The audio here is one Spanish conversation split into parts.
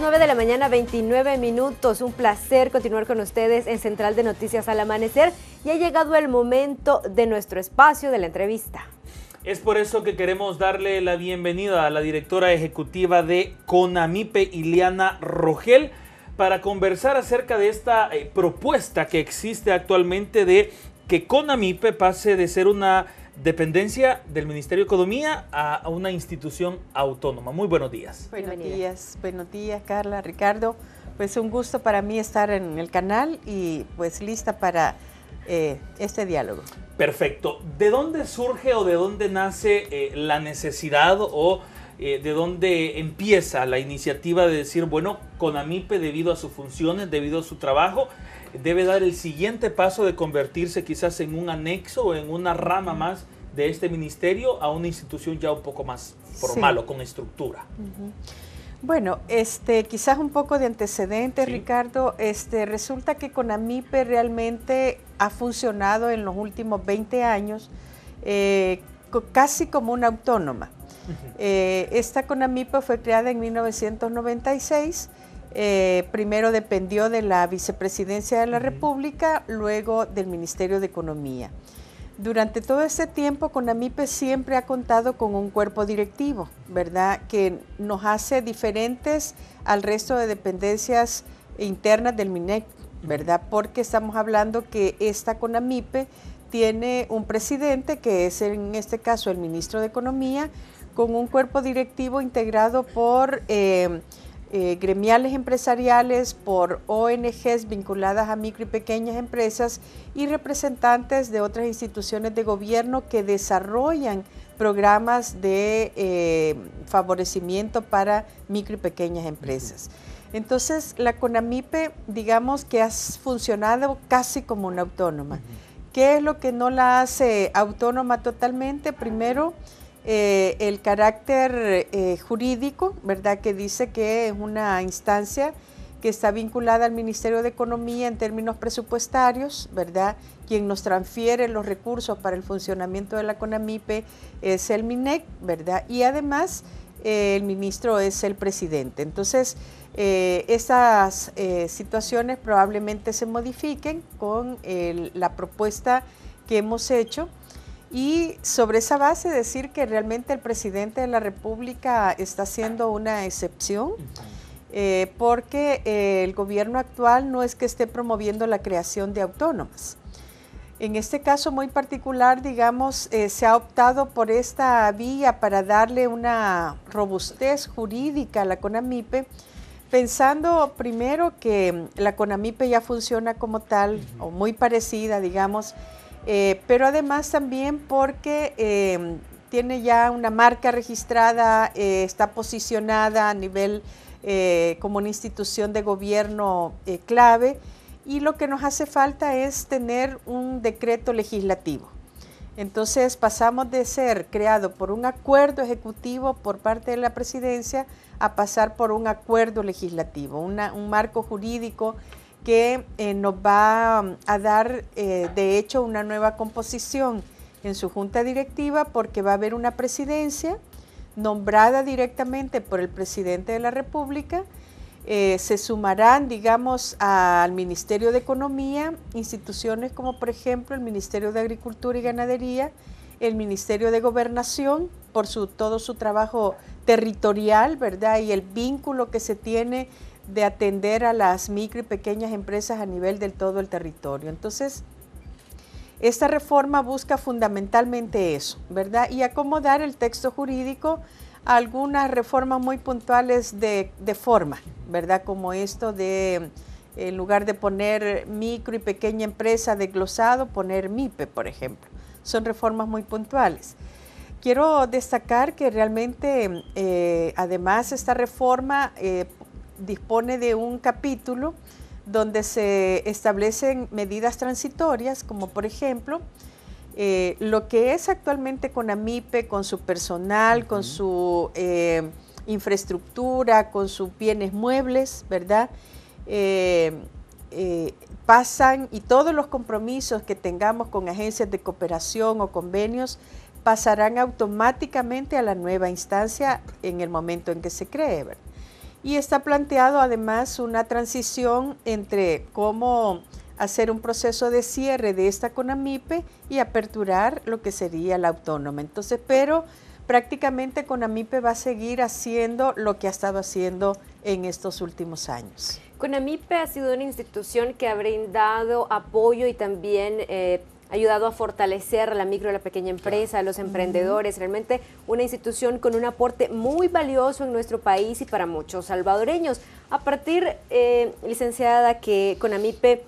9 de la mañana, 29 minutos. Un placer continuar con ustedes en Central de Noticias al Amanecer. Y ha llegado el momento de nuestro espacio de la entrevista. Es por eso que queremos darle la bienvenida a la directora ejecutiva de CONAMIPE, Ileana Rogel, para conversar acerca de esta eh, propuesta que existe actualmente de que CONAMIPE pase de ser una dependencia del Ministerio de Economía a una institución autónoma. Muy buenos días. Buenos días, buenos días Carla, Ricardo. Pues un gusto para mí estar en el canal y pues lista para eh, este diálogo. Perfecto. ¿De dónde surge o de dónde nace eh, la necesidad o eh, de dónde empieza la iniciativa de decir, bueno, CONAMIPE debido a sus funciones, debido a su trabajo, debe dar el siguiente paso de convertirse quizás en un anexo o en una rama más de este ministerio a una institución ya un poco más formal o con estructura. Bueno, este, quizás un poco de antecedente, Ricardo. Este, resulta que CONAMIPE realmente ha funcionado en los últimos 20 años eh, casi como una autónoma. Eh, esta CONAMIPE fue creada en 1996 eh, primero dependió de la Vicepresidencia de la República, luego del Ministerio de Economía. Durante todo este tiempo, CONAMIPE siempre ha contado con un cuerpo directivo, ¿verdad? Que nos hace diferentes al resto de dependencias internas del MINEC, ¿verdad? Porque estamos hablando que esta CONAMIPE tiene un presidente, que es en este caso el ministro de Economía, con un cuerpo directivo integrado por... Eh, eh, gremiales empresariales, por ONGs vinculadas a micro y pequeñas empresas y representantes de otras instituciones de gobierno que desarrollan programas de eh, favorecimiento para micro y pequeñas empresas. Entonces, la CONAMIPE, digamos que ha funcionado casi como una autónoma. ¿Qué es lo que no la hace autónoma totalmente? Primero, eh, el carácter eh, jurídico, ¿verdad? Que dice que es una instancia que está vinculada al Ministerio de Economía en términos presupuestarios, ¿verdad? Quien nos transfiere los recursos para el funcionamiento de la CONAMIPE es el MINEC, ¿verdad? Y además eh, el ministro es el presidente. Entonces, esas estas situaciones probablemente se modifiquen con la propuesta que hemos hecho y sobre esa base decir que realmente el presidente de la República está siendo una excepción. Eh, porque eh, el gobierno actual no es que esté promoviendo la creación de autónomas. En este caso muy particular, digamos, eh, se ha optado por esta vía para darle una robustez jurídica a la CONAMIPE, pensando primero que mm, la CONAMIPE ya funciona como tal o muy parecida, digamos, eh, pero además también porque em, tiene ya una marca registrada, eh, está posicionada a nivel eh, como una institución de gobierno clave y lo que nos hace falta es tener un decreto legislativo. Entonces pasamos de ser creado por un acuerdo ejecutivo por parte de la presidencia a pasar por un acuerdo legislativo, un marco jurídico que eh, nos va um, a dar, eh, de hecho, una nueva composición en su junta directiva porque va a haber una presidencia nombrada directamente por el presidente de la República. Eh, se sumarán, digamos, al Ministerio de Economía, instituciones como por ejemplo el Ministerio de Agricultura y Ganadería, el Ministerio de Gobernación, por su, todo su trabajo territorial, ¿verdad? Y el vínculo que se tiene de atender a las micro y pequeñas empresas a nivel del todo el territorio. Entonces, esta reforma busca fundamentalmente eso, ¿verdad? Y acomodar el texto jurídico a algunas reformas muy puntuales de, de forma, ¿verdad? Como esto de, en lugar de poner micro y pequeña empresa de glosado, poner MIPE, por ejemplo. Son reformas muy puntuales. Quiero destacar que realmente, eh, además, esta reforma eh, dispone de un capítulo donde se establecen medidas transitorias, como por ejemplo eh, lo que es actualmente con AMIPE, con su personal, con su eh, infraestructura, con sus bienes muebles, ¿verdad? Eh, pasan y todos los compromisos que tengamos con agencias de cooperación o convenios pasarán automáticamente a la nueva instancia en el momento en que se cree, ¿verdad? Y está planteado además una transición entre cómo hacer un proceso de cierre de esta CONAMIPE y aperturar lo que sería la autónoma. Entonces, pero prácticamente CONAMIPE va a seguir haciendo lo que ha estado haciendo en estos últimos años. CONAMIPE ha sido una institución que ha brindado apoyo y también eh, ha ayudado a fortalecer la micro, y la pequeña empresa, los emprendedores, realmente una institución con un aporte muy valioso en nuestro país y para muchos salvadoreños. A partir, eh, licenciada, que CONAMIPE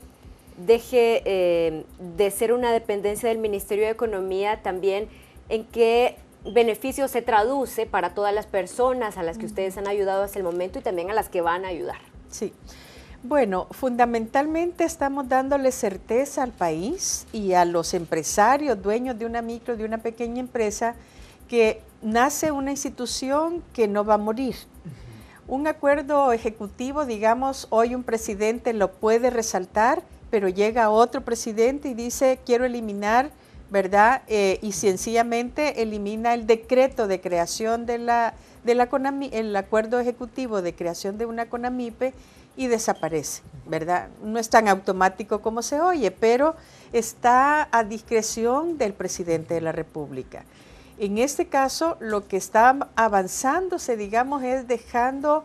deje eh, de ser una dependencia del Ministerio de Economía, también en qué beneficio se traduce para todas las personas a las que ustedes han ayudado hasta el momento y también a las que van a ayudar. Sí. Bueno, fundamentalmente estamos dándole certeza al país y a los empresarios, dueños de una micro, de una pequeña empresa, que nace una institución que no va a morir. Un acuerdo ejecutivo, digamos, hoy un presidente lo puede resaltar, pero llega otro presidente y dice, quiero eliminar, ¿verdad? Eh, y sencillamente elimina el decreto de creación de la, de el acuerdo ejecutivo de creación de una CONAMIPE y desaparece, ¿verdad? No es tan automático como se oye, pero está a discreción del presidente de la República. En este caso, lo que está avanzándose, digamos, es dejando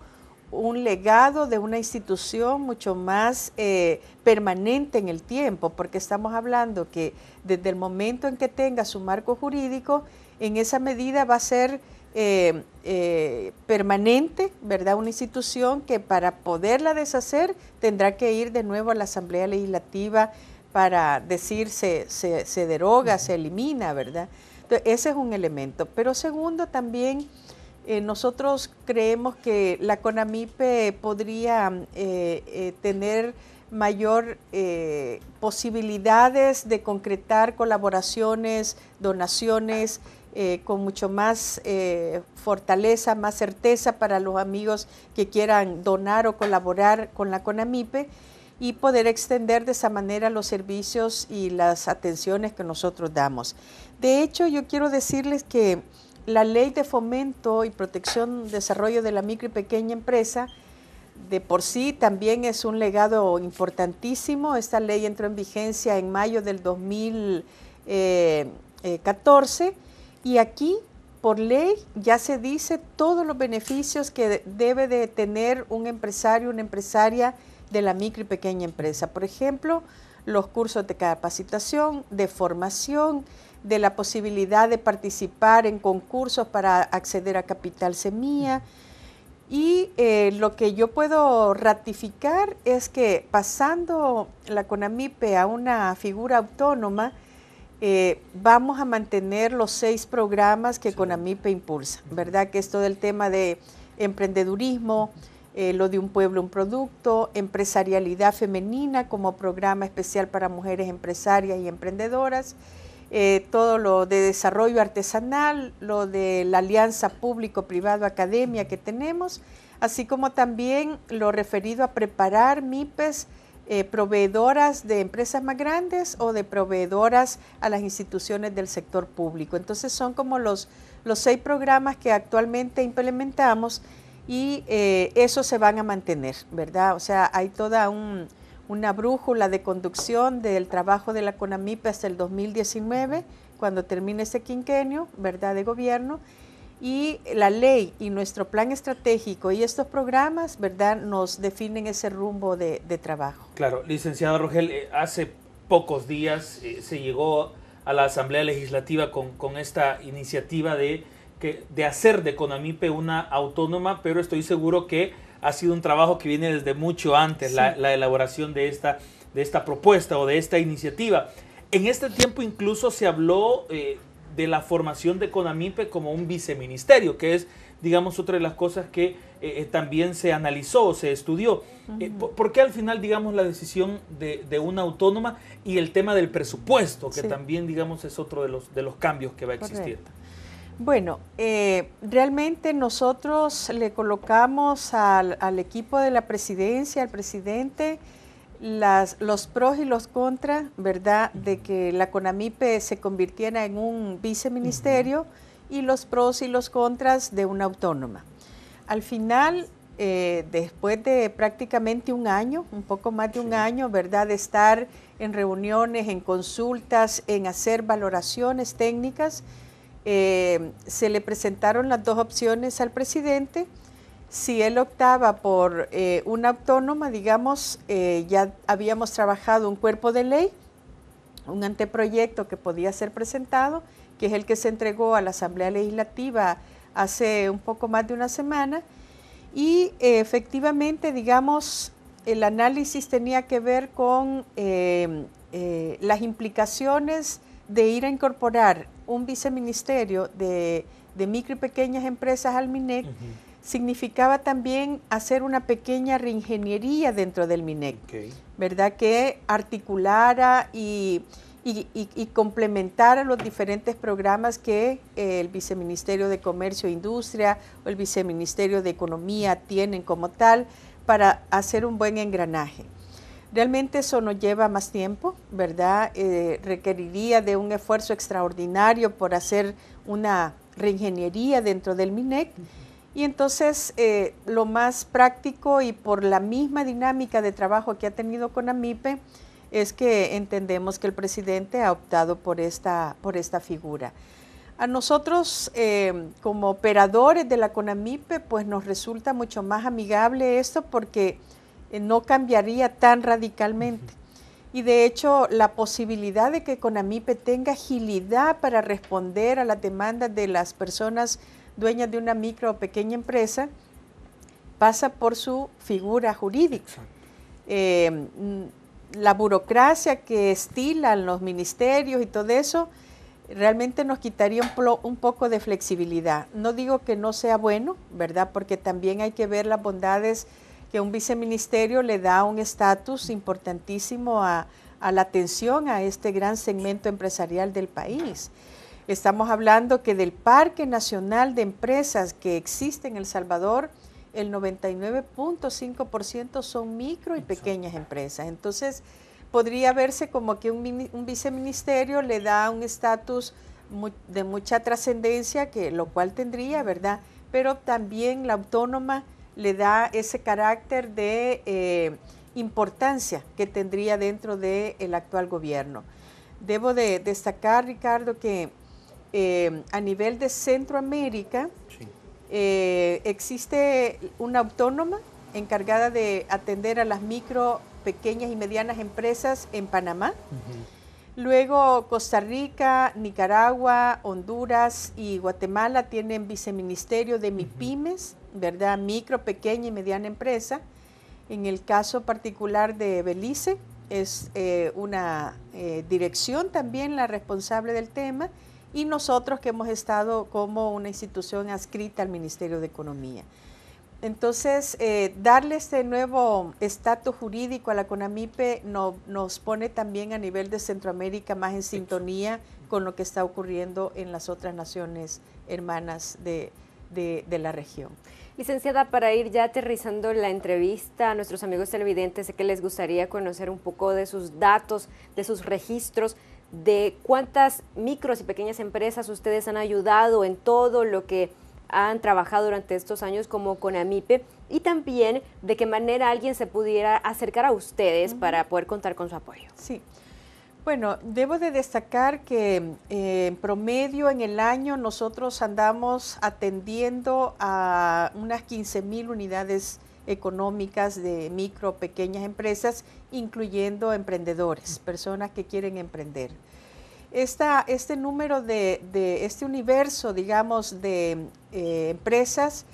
un legado de una institución mucho más eh, permanente en el tiempo, porque estamos hablando que desde el momento en que tenga su marco jurídico, en esa medida va a ser eh, eh, permanente, ¿verdad? Una institución que para poderla deshacer tendrá que ir de nuevo a la Asamblea Legislativa para decir se, se, deroga, se elimina, ¿verdad? Entonces, ese es un elemento. Pero segundo, también eh, nosotros creemos que la CONAMIPE podría tener mayor posibilidades de concretar colaboraciones, donaciones, eh, con mucho más eh, fortaleza, más certeza para los amigos que quieran donar o colaborar con la CONAMIPE y poder extender de esa manera los servicios y las atenciones que nosotros damos. De hecho, yo quiero decirles que la Ley de Fomento y Protección Desarrollo de la Micro y Pequeña Empresa de por sí también es un legado importantísimo. Esta ley entró en vigencia en mayo del 2014 y aquí, por ley, ya se dice todos los beneficios que debe de tener un empresario, una empresaria de la micro y pequeña empresa. Por ejemplo, los cursos de capacitación, de formación, de la posibilidad de participar en concursos para acceder a capital semilla. Y eh, lo que yo puedo ratificar es que pasando la CONAMIPE a una figura autónoma, eh, vamos a mantener los seis programas que con CONAMIPE impulsa, ¿verdad? Que es todo el tema de emprendedurismo, eh, lo de un pueblo, un producto, empresarialidad femenina como programa especial para mujeres empresarias y emprendedoras, eh, todo lo de desarrollo artesanal, lo de la alianza público-privado-academia que tenemos, así como también lo referido a preparar MIPES eh, proveedoras de empresas más grandes o de proveedoras a las instituciones del sector público. Entonces son como los, los seis programas que actualmente implementamos y eh, esos se van a mantener, ¿verdad? O sea, hay toda una brújula de conducción del trabajo de la CONAMIP hasta el 2019, cuando termine ese quinquenio, ¿verdad?, de gobierno y la ley y nuestro plan estratégico y estos programas, ¿verdad?, nos definen ese rumbo de, trabajo. Claro, licenciado Rogel, eh, hace pocos días eh, se llegó a la Asamblea Legislativa con, esta iniciativa de, que, de hacer de CONAMIPE una autónoma, pero estoy seguro que ha sido un trabajo que viene desde mucho antes, la, elaboración de esta, de esta propuesta o de esta iniciativa. En este tiempo incluso se habló... Eh, de la formación de CONAMIPE como un viceministerio, que es, digamos, otra de las cosas que eh, eh, también se analizó se estudió. Eh, porque por, qué al final, digamos, la decisión de, una autónoma y el tema del presupuesto, que también, digamos, es otro de los, de los cambios que va a existir? Bueno, realmente nosotros le colocamos al, al equipo de la presidencia, al presidente, los pros y los contras, ¿verdad?, de que la CONAMIPE se convirtiera en un viceministerio y los pros y los contras de una autónoma. Al final, eh, después de prácticamente un año, un poco más de un año, ¿verdad?, de estar en reuniones, en consultas, en hacer valoraciones técnicas, eh, se le presentaron las dos opciones al presidente si él optaba por eh, una autónoma, digamos, eh, ya habíamos trabajado un cuerpo de ley, un anteproyecto que podía ser presentado, que es el que se entregó a la Asamblea Legislativa hace un poco más de una semana, y eh, efectivamente, digamos, el análisis tenía que ver con las implicaciones de ir a incorporar un viceministerio de, micro y pequeñas empresas al MINEC significaba también hacer una pequeña reingeniería dentro del MINEC, ¿verdad? Que articulara y, complementara los diferentes programas que eh, el Viceministerio de Comercio e Industria o el Viceministerio de Economía tienen como tal para hacer un buen engranaje. Realmente eso nos lleva más tiempo, ¿verdad? Eh, requeriría de un esfuerzo extraordinario por hacer una reingeniería dentro del MINEC. Y entonces eh, lo más práctico y por la misma dinámica de trabajo que ha tenido CONAMIPE es que entendemos que el presidente ha optado por esta, por esta figura. A nosotros, em, como operadores de la CONAMIPE, pues nos resulta mucho más amigable esto porque eh, no cambiaría tan radicalmente. Y de hecho, la posibilidad de que CONAMIPE tenga agilidad para responder a las demandas de las personas dueña de una micro o pequeña empresa, pasa por su figura jurídica. Eh, la burocracia que estilan los ministerios y todo eso realmente nos quitaría un, poco de flexibilidad. No digo que no sea bueno, ¿verdad? Porque también hay que ver las bondades que un viceministerio le da un estatus importantísimo a la atención a este gran segmento empresarial del país. Estamos hablando que del Parque Nacional de Empresas que existe en El Salvador, el 99.5% son micro y pequeñas empresas. Entonces, podría verse como que un, viceministerio le da un estatus de mucha trascendencia, que lo cual tendría, ¿verdad? Pero también la autónoma le da ese carácter de eh, importancia que tendría dentro del actual gobierno. Debo de destacar, Ricardo, que eh, a nivel de Centroamérica eh, existe una autónoma encargada de atender a las micro, pequeñas y medianas empresas en Panamá. Luego Costa Rica, Nicaragua, Honduras y Guatemala tienen viceministerio de MIPIMES, ¿verdad? Micro, pequeña y mediana empresa. En el caso particular de Belice, es eh, una dirección también la responsable del tema y nosotros que hemos estado como una institución adscrita al Ministerio de Economía. Entonces, eh, darle este nuevo estatus jurídico a la CONAMIPE nos pone también a nivel de Centroamérica más en sintonía con lo que está ocurriendo en las otras naciones hermanas de, de la región. Licenciada, para ir ya aterrizando la entrevista a nuestros amigos televidentes, sé que les gustaría conocer un poco de sus datos, de sus registros, de cuántas micros y pequeñas empresas ustedes han ayudado en todo lo que han trabajado durante estos años como con AMIPE y también de qué manera alguien se pudiera acercar a ustedes para poder contar con su apoyo. Sí. Bueno, debo de destacar que eh, en promedio en el año nosotros andamos atendiendo a unas 15 mil unidades económicas de micro, pequeñas empresas, incluyendo emprendedores, personas que quieren emprender. este número de, este universo, digamos, de eh, empresas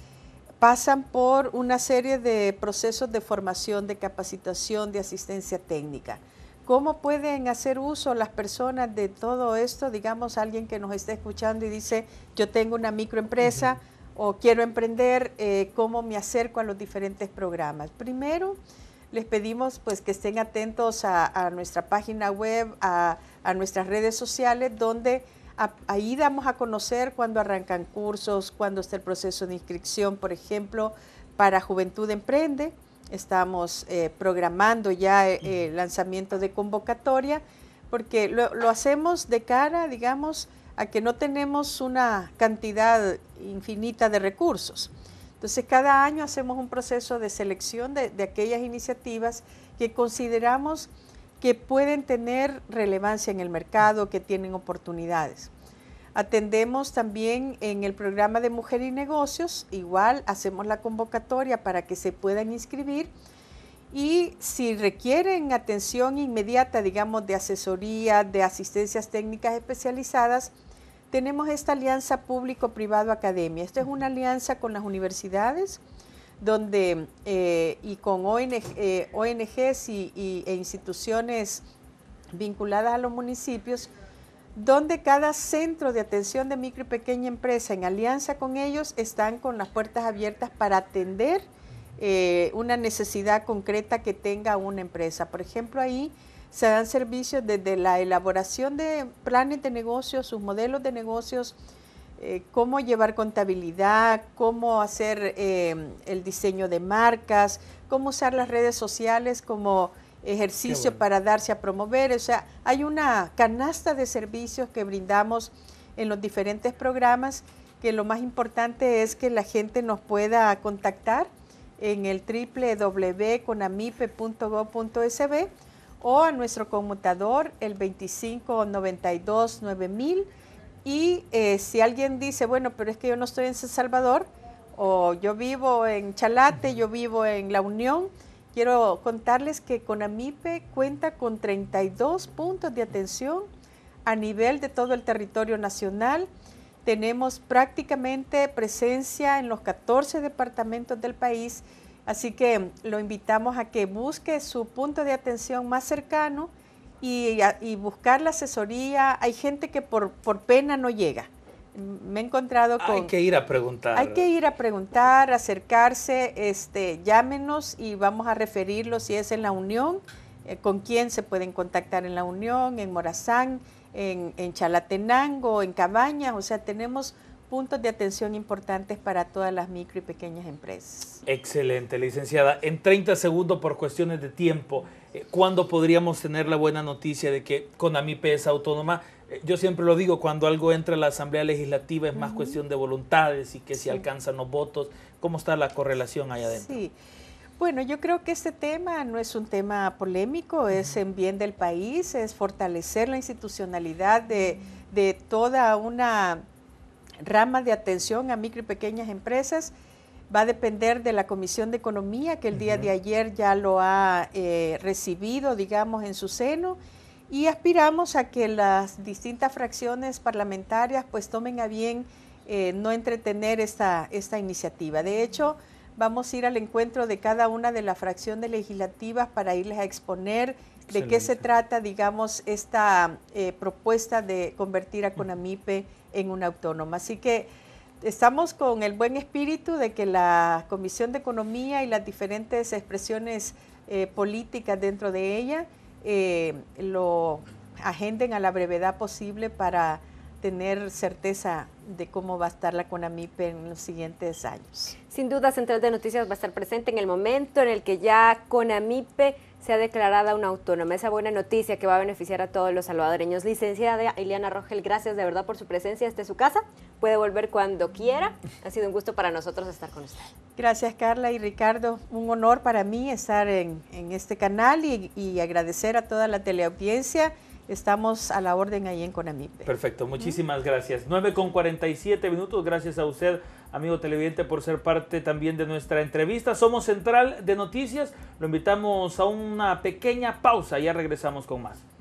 pasan por una serie de procesos de formación, de capacitación, de asistencia técnica. ¿Cómo pueden hacer uso las personas de todo esto? Digamos, alguien que nos está escuchando y dice, yo tengo una microempresa, o quiero emprender, eh, cómo me acerco a los diferentes programas. Primero, les pedimos pues que estén atentos a, nuestra página web, a, nuestras redes sociales, donde ahí damos a conocer cuando arrancan cursos, cuando está el proceso de inscripción, por ejemplo, para Juventud Emprende. Estamos eh, programando ya el eh, lanzamiento de convocatoria, porque lo hacemos de cara, digamos, a que no tenemos una cantidad infinita de recursos. Entonces, cada año hacemos un proceso de selección de, aquellas iniciativas que consideramos que pueden tener relevancia en el mercado, que tienen oportunidades. Atendemos también en el programa de Mujer y Negocios, igual hacemos la convocatoria para que se puedan inscribir y si requieren atención inmediata, digamos, de asesoría, de asistencias técnicas especializadas, tenemos esta alianza público-privado academia. Esta es una alianza con las universidades eh, y con ONGs eh, e instituciones vinculadas a los municipios, donde cada centro de atención de micro y pequeña empresa en alianza con ellos están con las puertas abiertas para atender eh, una necesidad concreta que tenga una empresa. Por ejemplo, ahí se dan servicios desde la elaboración de planes de negocios, sus modelos de negocios, eh, cómo llevar contabilidad, cómo hacer eh, el diseño de marcas, cómo usar las redes sociales como ejercicio para darse a promover. O sea, hay una canasta de servicios que brindamos en los diferentes programas que lo más importante es que la gente nos pueda contactar en el www.conamipe.gov.sb o a nuestro conmutador el 25929000. 9000 Y eh, si alguien dice, bueno, pero es que yo no estoy en San Salvador, o yo vivo en Chalate, yo vivo en La Unión, quiero contarles que CONAMIPE cuenta con 32 puntos de atención a nivel de todo el territorio nacional. Tenemos prácticamente presencia en los 14 departamentos del país Así que lo invitamos a que busque su punto de atención más cercano y, y buscar la asesoría. Hay gente que por, pena no llega. Me he encontrado con... Hay que ir a preguntar. Hay que ir a preguntar, acercarse, este, llámenos y vamos a referirlo si es en la Unión, eh, con quién se pueden contactar en la Unión, en Morazán, en, en Chalatenango, en cabaña O sea, tenemos puntos de atención importantes para todas las micro y pequeñas empresas. Excelente, licenciada. En 30 segundos, por cuestiones de tiempo, eh, ¿cuándo podríamos tener la buena noticia de que con CONAMIPE es autónoma? Eh, yo siempre lo digo, cuando algo entra a la Asamblea Legislativa es más cuestión de voluntades y que si alcanzan los votos. ¿Cómo está la correlación allá adentro? Sí. Bueno, yo creo que este tema no es un tema polémico, es en bien del país, es fortalecer la institucionalidad de, de toda una rama de atención a micro y pequeñas empresas va a depender de la Comisión de Economía, que el día de ayer ya lo ha eh, recibido, digamos, en su seno, y aspiramos a que las distintas fracciones parlamentarias pues tomen a bien eh, no entretener esta, esta iniciativa. De hecho, Vamos a ir al encuentro de cada una de las fracciones legislativas para irles a exponer de qué se trata, digamos, esta eh, propuesta de convertir a CONAMIPE en una autónoma. Así que estamos con el buen espíritu de que la Comisión de Economía y las diferentes expresiones eh, políticas dentro de ella eh, lo agenden a la brevedad posible para tener certeza de cómo va a estar la CONAMIPE en los siguientes años. Sin duda, Central de Noticias va a estar presente en el momento en el que ya CONAMIPE se ha declarada una autónoma. Esa buena noticia que va a beneficiar a todos los salvadoreños. Licenciada Eliana Rogel, gracias de verdad por su presencia es su casa. Puede volver cuando quiera. Ha sido un gusto para nosotros estar con usted. Gracias Carla y Ricardo. Un honor para mí estar en, este canal y, y agradecer a toda la teleaudiencia estamos a la orden ahí en Conamipe. Perfecto, muchísimas gracias. 9 con 47 minutos, gracias a usted, amigo televidente, por ser parte también de nuestra entrevista. Somos Central de Noticias, lo invitamos a una pequeña pausa, ya regresamos con más.